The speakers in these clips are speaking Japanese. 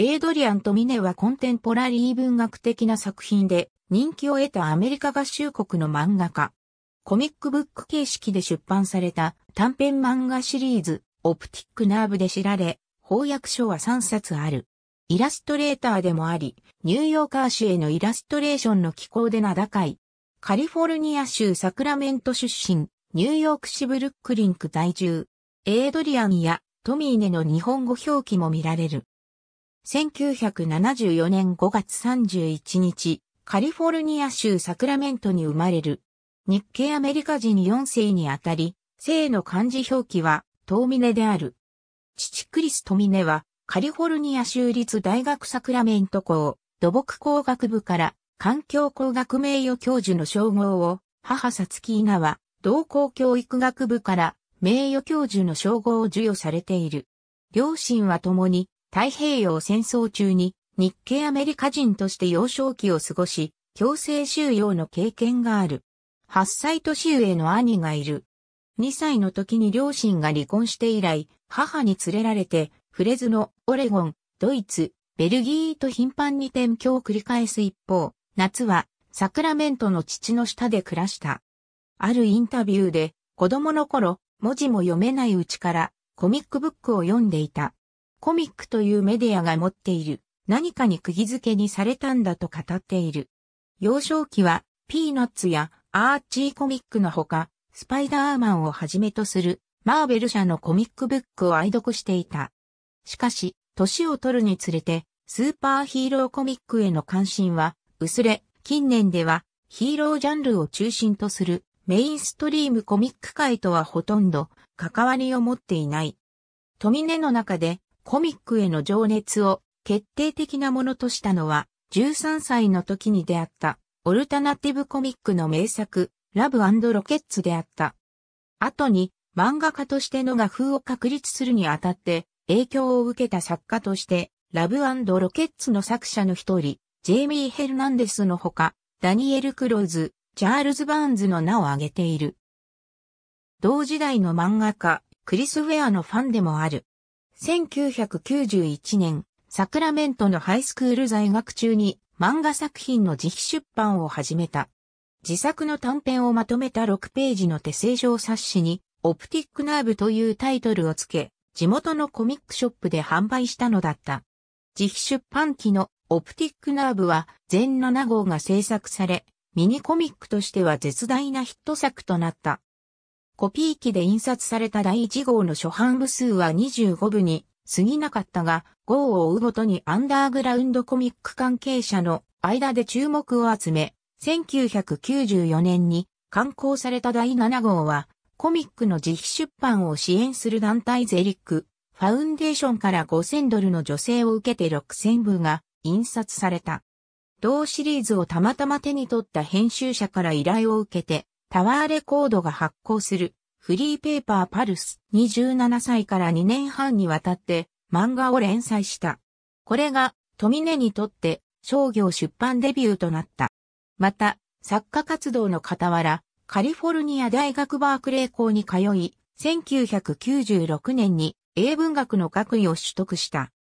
エイドリアンとミネはコンテンポラリー文学的な作品で人気を得たアメリカ合衆国の漫画家。コミックブック形式で出版された短編漫画シリーズ、オプティックナーブで知られ、翻訳書は3冊ある。イラストレーターでもあり、ニューヨーカー州へのイラストレーションの寄稿で名高い。カリフォルニア州サクラメント出身、ニューヨーク市ブルックリンク在住。エイドリアンやトミーネの日本語表記も見られる。1974年5月31日、カリフォルニア州サクラメントに生まれる。日系アメリカ人4世にあたり、姓の漢字表記は、トーミネである。父クリス・トミネは、カリフォルニア州立大学サクラメント校、土木工学部から、環境工学名誉教授の称号を、母サツキーナは、同校教育学部から、名誉教授の称号を授与されている。両親は共に、太平洋戦争中に日系アメリカ人として幼少期を過ごし、強制収容の経験がある。8歳年上の兄がいる。2歳の時に両親が離婚して以来、母に連れられて、フレズのオレゴン、ドイツ、ベルギーと頻繁に転居を繰り返す一方、夏はサクラメントの父の下で暮らした。あるインタビューで、子供の頃、文字も読めないうちからコミックブックを読んでいた。コミックというメディアが持っている何かに釘付けにされたんだと語っている。幼少期はピーナッツやアーチーコミックのほか、スパイダーマンをはじめとするマーベル社のコミックブックを愛読していた。しかし、年を取るにつれて、スーパーヒーローコミックへの関心は薄れ、近年ではヒーロージャンルを中心とするメインストリームコミック界とはほとんど関わりを持っていない。富根の中でコミックへの情熱を決定的なものとしたのは、13歳の時に出会った、オルタナティブコミックの名作、ラブロケッツであった。後に、漫画家としての画風を確立するにあたって、影響を受けた作家として、ラブロケッツの作者の一人、ジェイミー・ヘルナンデスのほか、ダニエル・クローズ、チャールズ・バーンズの名を挙げている。同時代の漫画家、クリス・ウェアのファンでもある、1991年、サクラメントのハイスクール在学中に漫画作品の自費出版を始めた。自作の短編をまとめた6ページの手製上冊子に、オプティックナーブというタイトルをつけ、地元のコミックショップで販売したのだった。自費出版機のオプティックナーブは全7号が制作され、ミニコミックとしては絶大なヒット作となった。コピー機で印刷された第1号の初版部数は25部に過ぎなかったが、号を追うごとにアンダーグラウンドコミック関係者の間で注目を集め、1994年に刊行された第7号は、コミックの自費出版を支援する団体ゼリック、ファウンデーションから5000ドルの助成を受けて6000部が印刷された。同シリーズをたまたま手に取った編集者から依頼を受けて、タワーレコードが発行するフリーペーパーパルス27歳から2年半にわたって漫画を連載した。これが富根にとって商業出版デビューとなった。また、作家活動の傍ら、カリフォルニア大学バークレー校に通い、1996年に英文学の学位を取得した。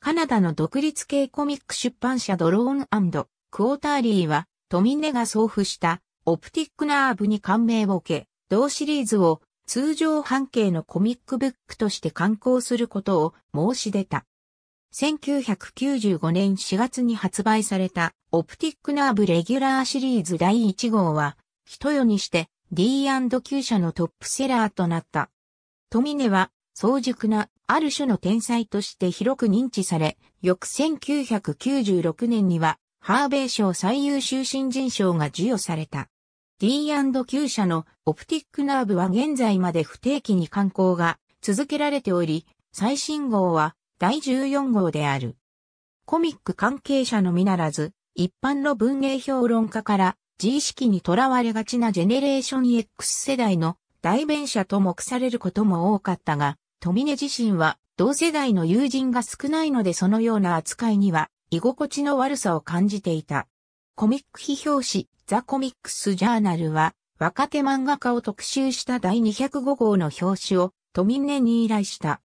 カナダの独立系コミック出版社ドローンクォーターリーは、トミネが送付したオプティックナーブに感銘を受け、同シリーズを通常半径のコミックブックとして刊行することを申し出た。1995年4月に発売されたオプティックナーブレギュラーシリーズ第1号は、一夜にして D&Q 社のトップセラーとなった。富根は、早熟なある種の天才として広く認知され、翌1996年には、ハーベー賞最優秀新人賞が授与された。D&Q 社のオプティックナーブは現在まで不定期に観光が続けられており、最新号は第14号である。コミック関係者のみならず、一般の文芸評論家から自意識にとらわれがちなジェネレーション X 世代の代弁者と目されることも多かったが、富根自身は同世代の友人が少ないのでそのような扱いには居心地の悪さを感じていた。コミック批評誌ザ・コミックス・ジャーナルは、若手漫画家を特集した第205号の表紙をトミネに依頼した。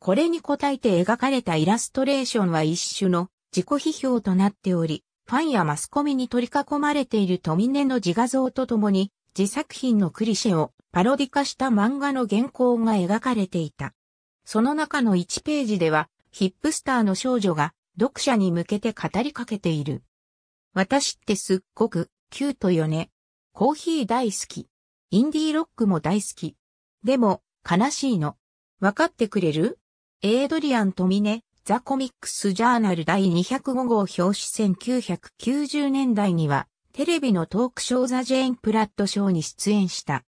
これに応えて描かれたイラストレーションは一種の自己批評となっており、ファンやマスコミに取り囲まれているトミネの自画像とともに、自作品のクリシェをパロディ化した漫画の原稿が描かれていた。その中の1ページでは、ヒップスターの少女が読者に向けて語りかけている。私ってすっごくキュートよね。コーヒー大好き。インディーロックも大好き。でも、悲しいの。わかってくれるエイドリアン・トミネ、ザ・コミックス・ジャーナル第205号表紙1990年代には、テレビのトークショーザ・ジェーン・プラットショーに出演した。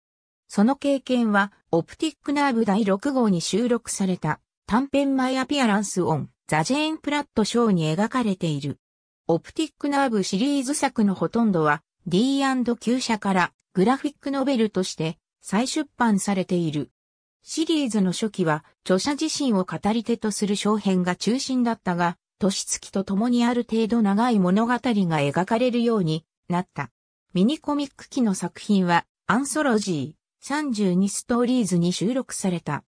その経験は、オプティック・ナーブ第6号に収録された、短編マイ・アピアランス・オン、ザ・ジェーン・プラットショーに描かれている。オプティック・ナーブシリーズ作のほとんどは、D&Q 社からグラフィックノベルとして再出版されている。シリーズの初期は著者自身を語り手とする小編が中心だったが、年月とともにある程度長い物語が描かれるようになった。ミニコミック期の作品はアンソロジー32ストーリーズに収録された。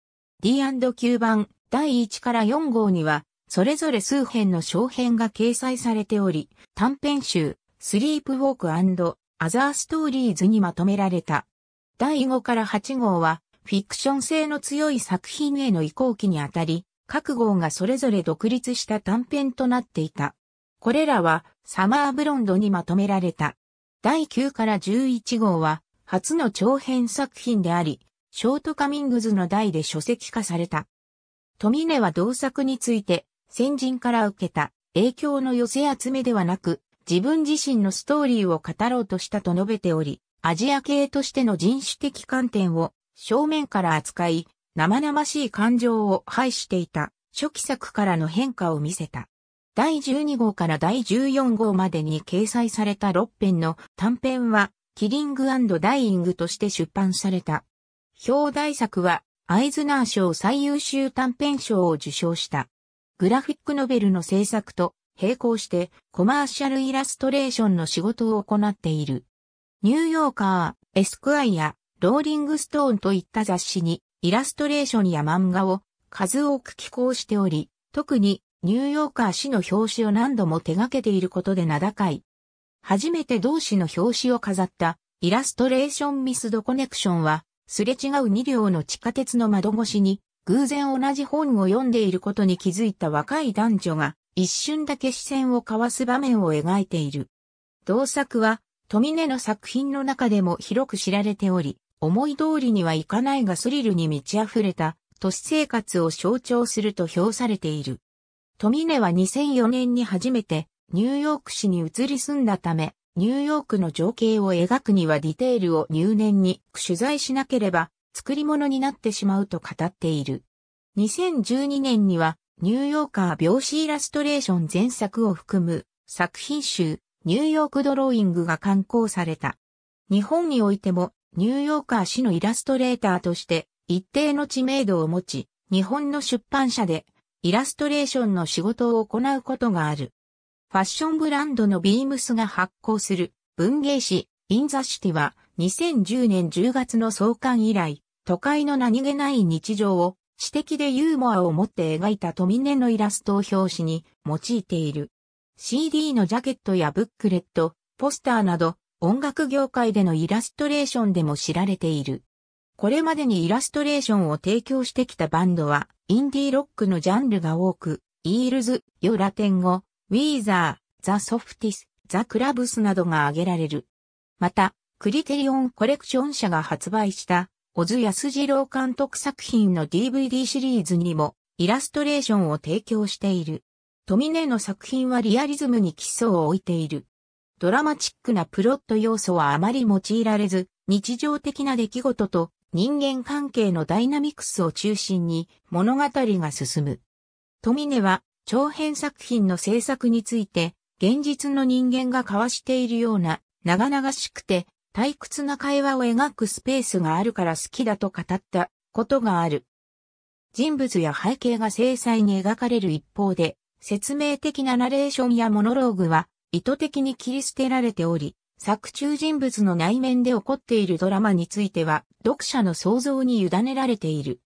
D&Q 版第1から4号にはそれぞれ数編の小編が掲載されており、短編集、スリープウォークアザーストーリーズにまとめられた。第5から8号は、フィクション性の強い作品への移行期にあたり、各号がそれぞれ独立した短編となっていた。これらは、サマーブロンドにまとめられた。第9から11号は、初の長編作品であり、ショートカミングズの題で書籍化された。富根は同作について、先人から受けた影響の寄せ集めではなく、自分自身のストーリーを語ろうとしたと述べており、アジア系としての人種的観点を正面から扱い、生々しい感情を排していた初期作からの変化を見せた。第12号から第14号までに掲載された6編の短編は、キリングダイイングとして出版された。表題作は、アイズナー賞最優秀短編賞を受賞した。グラフィックノベルの制作と並行してコマーシャルイラストレーションの仕事を行っている。ニューヨーカー、エスクアイア、ローリングストーンといった雑誌にイラストレーションや漫画を数多く寄稿しており、特にニューヨーカー誌の表紙を何度も手掛けていることで名高い。初めて同誌の表紙を飾ったイラストレーションミスドコネクションは、すれ違う2両の地下鉄の窓越しに、偶然同じ本を読んでいることに気づいた若い男女が、一瞬だけ視線を交わす場面を描いている。同作は、富根の作品の中でも広く知られており、思い通りにはいかないがスリルに満ち溢れた都市生活を象徴すると評されている。富根は2004年に初めてニューヨーク市に移り住んだため、ニューヨークの情景を描くにはディテールを入念に取材しなければ作り物になってしまうと語っている。2012年にはニューヨーカー病死イラストレーション全作を含む作品集、ニューヨークドローイングが刊行された。日本においても、ニューヨーカー市のイラストレーターとして一定の知名度を持ち、日本の出版社でイラストレーションの仕事を行うことがある。ファッションブランドのビームスが発行する文芸誌インザシティは2010年10月の創刊以来、都会の何気ない日常を知的でユーモアを持って描いた富ネのイラストを表紙に用いている。CD のジャケットやブックレット、ポスターなど音楽業界でのイラストレーションでも知られている。これまでにイラストレーションを提供してきたバンドはインディーロックのジャンルが多く、イールズ、ヨラテン語、ウィーザー、ザ・ソフティス、ザ・クラブスなどが挙げられる。また、クリテリオンコレクション社が発売した小津安二郎監督作品の DVD シリーズにもイラストレーションを提供している。富根の作品はリアリズムに基礎を置いている。ドラマチックなプロット要素はあまり用いられず、日常的な出来事と人間関係のダイナミクスを中心に物語が進む。富根は長編作品の制作について、現実の人間が交わしているような長々しくて退屈な会話を描くスペースがあるから好きだと語ったことがある。人物や背景が精細に描かれる一方で、説明的なナレーションやモノローグは意図的に切り捨てられており、作中人物の内面で起こっているドラマについては読者の想像に委ねられている。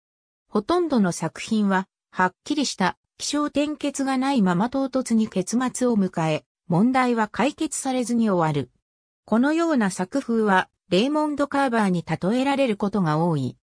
ほとんどの作品は、はっきりした気象転結がないまま唐突に結末を迎え、問題は解決されずに終わる。このような作風は、レイモンド・カーバーに例えられることが多い。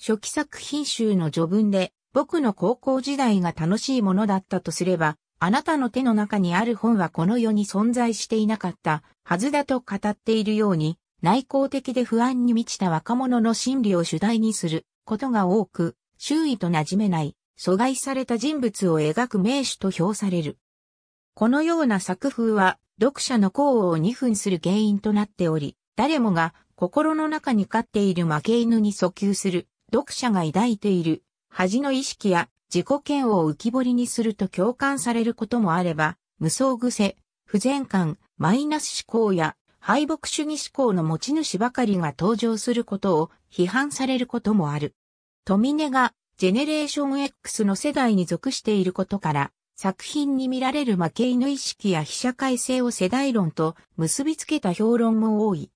初期作品集の序文で、僕の高校時代が楽しいものだったとすれば、あなたの手の中にある本はこの世に存在していなかったはずだと語っているように、内向的で不安に満ちた若者の心理を主題にすることが多く、周囲と馴染めない、阻害された人物を描く名手と評される。このような作風は、読者の功を二分する原因となっており、誰もが心の中に飼っている負け犬に訴求する、読者が抱いている、恥の意識や自己嫌悪を浮き彫りにすると共感されることもあれば、無双癖、不全感、マイナス思考や敗北主義思考の持ち主ばかりが登場することを批判されることもある。富根がジェネレーション X の世代に属していることから、作品に見られる負け犬意識や非社会性を世代論と結びつけた評論も多い。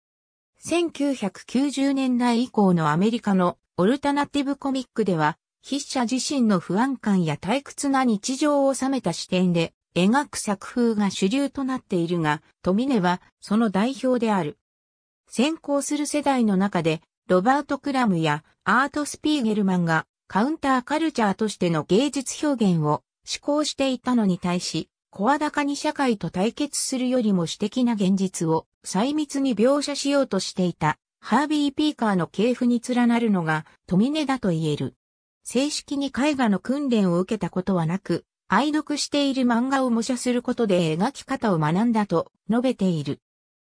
1990年代以降のアメリカのオルタナティブコミックでは、筆者自身の不安感や退屈な日常を収めた視点で描く作風が主流となっているが、富根はその代表である。先行する世代の中で、ロバート・クラムやアート・スピーゲルマンがカウンターカルチャーとしての芸術表現を思考していたのに対し、声高に社会と対決するよりも私的な現実を細密に描写しようとしていた、ハービー・ピーカーの系譜に連なるのが、富根だと言える。正式に絵画の訓練を受けたことはなく、愛読している漫画を模写することで描き方を学んだと述べている。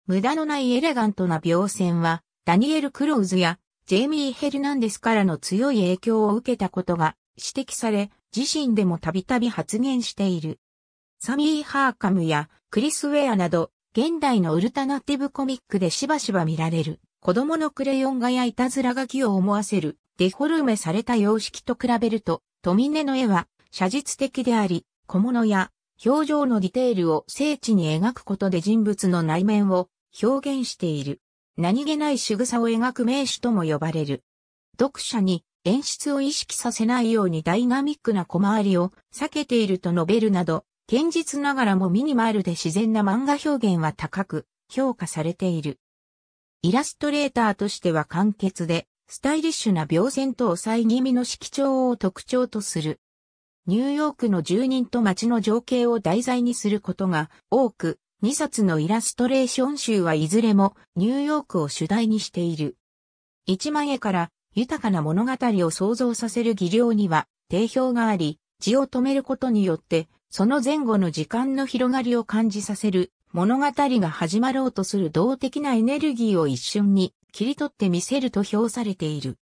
無駄のないエレガントな描線は、ダニエル・クローズやジェイミー・ヘルナンデスからの強い影響を受けたことが指摘され、自身でもたびたび発言している。サミー・ハーカムやクリス・ウェアなど、現代のウルタナティブコミックでしばしば見られる、子供のクレヨン画やいたずら書きを思わせる、デフォルメされた様式と比べると、トミネの絵は写実的であり、小物や表情のディテールを精緻に描くことで人物の内面を表現している。何気ない仕草を描く名手とも呼ばれる。読者に演出を意識させないようにダイナミックな小回りを避けていると述べるなど、堅実ながらもミニマルで自然な漫画表現は高く評価されている。イラストレーターとしては簡潔で、スタイリッシュな描線と抑え気味の色調を特徴とする。ニューヨークの住人と街の情景を題材にすることが多く、2冊のイラストレーション集はいずれもニューヨークを主題にしている。1万円から豊かな物語を想像させる技量には定評があり、字を止めることによって、その前後の時間の広がりを感じさせる、物語が始まろうとする動的なエネルギーを一瞬に切り取ってみせると評されている。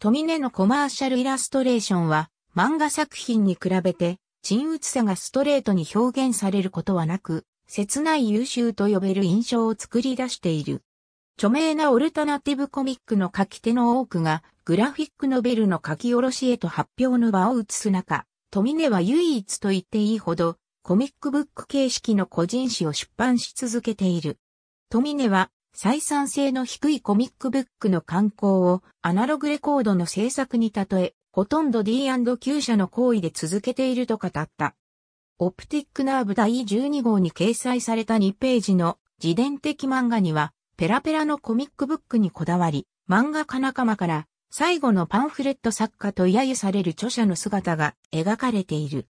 富根のコマーシャルイラストレーションは、漫画作品に比べて、沈鬱さがストレートに表現されることはなく、切ない優秀と呼べる印象を作り出している。著名なオルタナティブコミックの書き手の多くが、グラフィックノベルの書き下ろしへと発表の場を移す中、富根は唯一と言っていいほど、コミックブック形式の個人誌を出版し続けている。富根は、採算性の低いコミックブックの刊行をアナログレコードの制作に例え、ほとんど D&Q 社の行為で続けていると語った。オプティックナーブ第12号に掲載された2ページの自伝的漫画には、ペラペラのコミックブックにこだわり、漫画家仲間から最後のパンフレット作家と揶揄される著者の姿が描かれている。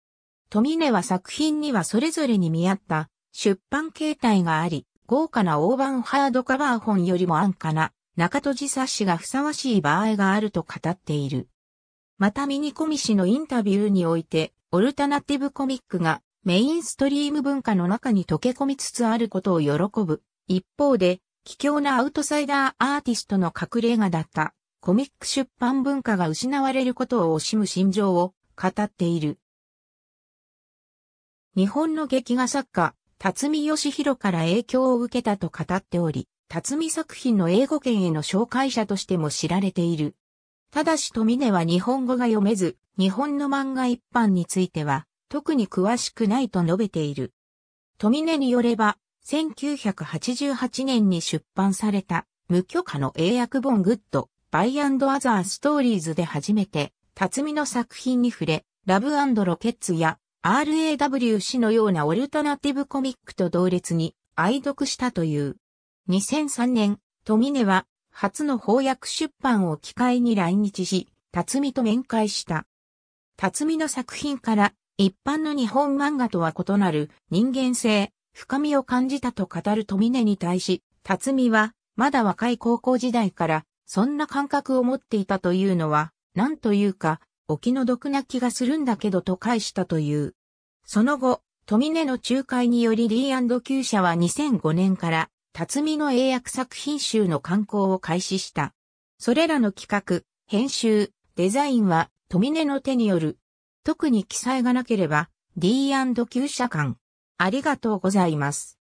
富根は作品にはそれぞれに見合った出版形態があり、豪華な大判ハードカバー本よりも安価な中戸地冊子がふさわしい場合があると語っている。またミニコミ氏のインタビューにおいて、オルタナティブコミックがメインストリーム文化の中に溶け込みつつあることを喜ぶ。一方で、奇境なアウトサイダーアーティストの隠れ家だったコミック出版文化が失われることを惜しむ心情を語っている。日本の劇画作家、辰巳義弘から影響を受けたと語っており、辰巳作品の英語圏への紹介者としても知られている。ただし富根は日本語が読めず、日本の漫画一般については、特に詳しくないと述べている。富根によれば、1988年に出版された無許可の英訳本グッド、バイアンドアザーストーリーズで初めて、辰巳の作品に触れ、ラブロケッツや RAWC のようなオルタナティブコミックと同列に愛読したという。2003年、富根は初の翻訳出版を機会に来日し、辰巳と面会した。辰巳の作品から一般の日本漫画とは異なる人間性、深みを感じたと語る富根に対し、辰巳は、まだ若い高校時代から、そんな感覚を持っていたというのは、なんというか、お気の毒な気がするんだけどと返したという。その後、富根の仲介により D&Q 社は2005年から、辰巳の英訳作品集の刊行を開始した。それらの企画、編集、デザインは、富根の手による。特に記載がなければ、D&Q 社間、ありがとうございます。